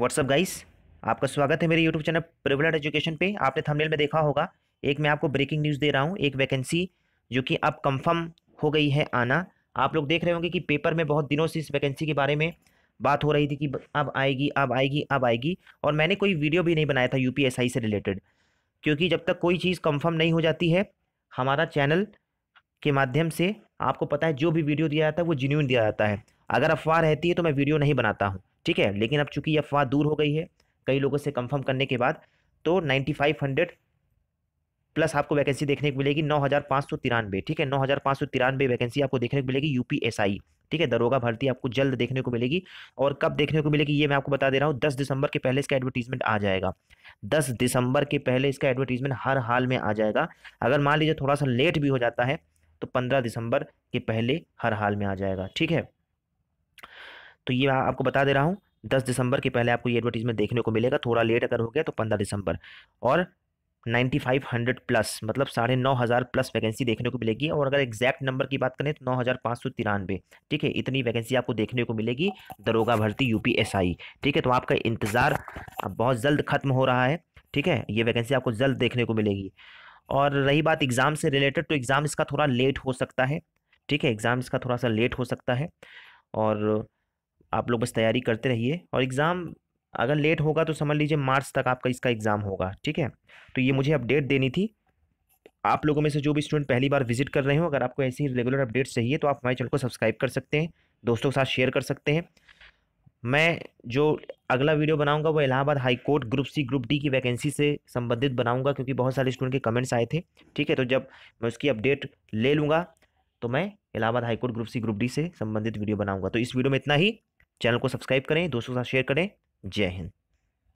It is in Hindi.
व्हाट्सअप गाइस आपका स्वागत है मेरे यूट्यूब चैनल प्रिवलेट एजुकेशन पे आपने थंबनेल में देखा होगा एक मैं आपको ब्रेकिंग न्यूज़ दे रहा हूँ एक वैकेंसी जो कि अब कंफर्म हो गई है आना आप लोग देख रहे होंगे कि पेपर में बहुत दिनों से इस वैकेंसी के बारे में बात हो रही थी कि अब आएगी अब आएगी अब आएगी और मैंने कोई वीडियो भी नहीं बनाया था यू से रिलेटेड क्योंकि जब तक कोई चीज़ कन्फर्म नहीं हो जाती है हमारा चैनल के माध्यम से आपको पता है जो भी वीडियो दिया जाता है वो जेन्यून दिया जाता है अगर अफवाह रहती है तो मैं वीडियो नहीं बनाता हूँ ठीक है लेकिन अब चूंकि अफवाह दूर हो गई है कई लोगों से कंफर्म करने के बाद तो नाइन्टी फाइव हंड्रेड प्लस आपको वैकेंसी देखने को मिलेगी नौ हज़ार पाँच सौ तिरानवे ठीक है नौ हज़ार पाँच सौ तिरानवे वैकेंसी आपको देखने को मिलेगी यूपीएसआई ठीक है दरोगा भर्ती आपको जल्द देखने को मिलेगी और कब देखने को मिलेगी ये मैं आपको बता दे रहा हूँ दस दिसंबर के पहले इसका एडवर्टीजमेंट आ जाएगा दस दिसंबर के पहले इसका एडवर्टीजमेंट हर हाल में आ जाएगा अगर मान लीजिए थोड़ा सा लेट भी हो जाता है तो पंद्रह दिसंबर के पहले हर हाल में आ जाएगा ठीक है तो ये आपको बता दे रहा हूँ दस दिसंबर के पहले आपको ये एडवर्टीजमेंट देखने को मिलेगा थोड़ा लेट अगर हो गया तो पंद्रह दिसंबर और नाइन्टी फाइव हंड्रेड प्लस मतलब साढ़े नौ हज़ार प्लस वैकेंसी देखने को मिलेगी और अगर एग्जैक्ट नंबर की बात करें तो नौ हज़ार पाँच सौ तिरानवे ठीक है इतनी वैकेंसी आपको देखने को मिलेगी दरोगा भर्ती यूपीएसआई ठीक है तो आपका इंतज़ार बहुत जल्द खत्म हो रहा है ठीक है ये वैकेंसी आपको जल्द देखने को मिलेगी और रही बात एग्ज़ाम से रिलेटेड तो एग्ज़ाम इसका थोड़ा लेट हो सकता है ठीक है एग्ज़ाम इसका थोड़ा सा लेट हो सकता है और आप लोग बस तैयारी करते रहिए और एग्ज़ाम अगर लेट होगा तो समझ लीजिए मार्च तक आपका इसका एग्ज़ाम होगा ठीक है तो ये मुझे अपडेट देनी थी आप लोगों में से जो भी स्टूडेंट पहली बार विजिट कर रहे हो अगर आपको ऐसी रेगुलर अपडेट्स चाहिए तो आप हमारे चैनल को सब्सक्राइब कर सकते हैं दोस्तों के साथ शेयर कर सकते हैं मैं जो अगला वीडियो बनाऊंगा वो Allahabad high court group C group D की वैकेंसी से संबंधित बनाऊंगा क्योंकि बहुत सारे स्टूडेंट के कमेंट्स आए थे ठीक है तो जब मैं उसकी अपडेट ले लूँगा तो मैं Allahabad high court group C group D से संबंधित वीडियो बनाऊँगा तो इस वीडियो में इतना ही चैनल को सब्सक्राइब करें दोस्तों के साथ शेयर करें जय हिंद